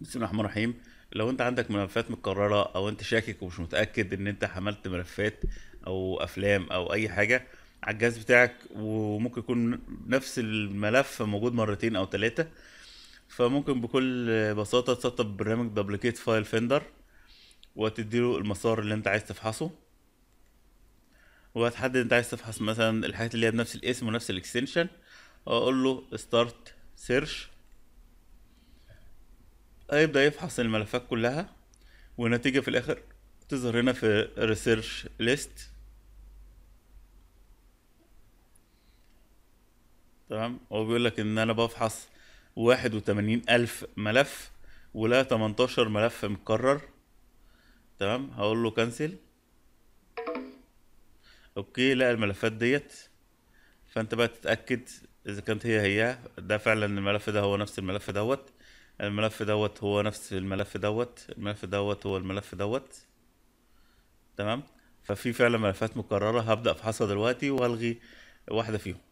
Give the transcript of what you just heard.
بسم الله الرحمن الرحيم لو انت عندك ملفات متكررة او انت شاكك ومش متأكد ان انت حملت ملفات او افلام او اي حاجة على الجهاز بتاعك وممكن يكون نفس الملف موجود مرتين او ثلاثة فممكن بكل بساطة تسطب برنامج دبليكيت فايل فندر وتديله المسار اللي انت عايز تفحصه وهتحدد انت عايز تفحص مثلا الحاجات اللي هي بنفس الاسم ونفس الاكستنشن واقول له ستارت سيرش هيبدا يفحص الملفات كلها والنتيجه في الاخر تظهر هنا في ريسيرش ليست تمام هو بيقول لك ان انا بفحص واحد وتمانين الف ملف ولا 18 ملف مكرر تمام هقول له كنسل اوكي لا الملفات ديت فانت بقى تتاكد اذا كانت هي هي ده فعلا الملف ده هو نفس الملف دوت الملف دوت هو نفس الملف دوت الملف دوت هو الملف دوت تمام ففي فعلا ملفات مكرره هبدا افحصها دلوقتي والغي واحده فيهم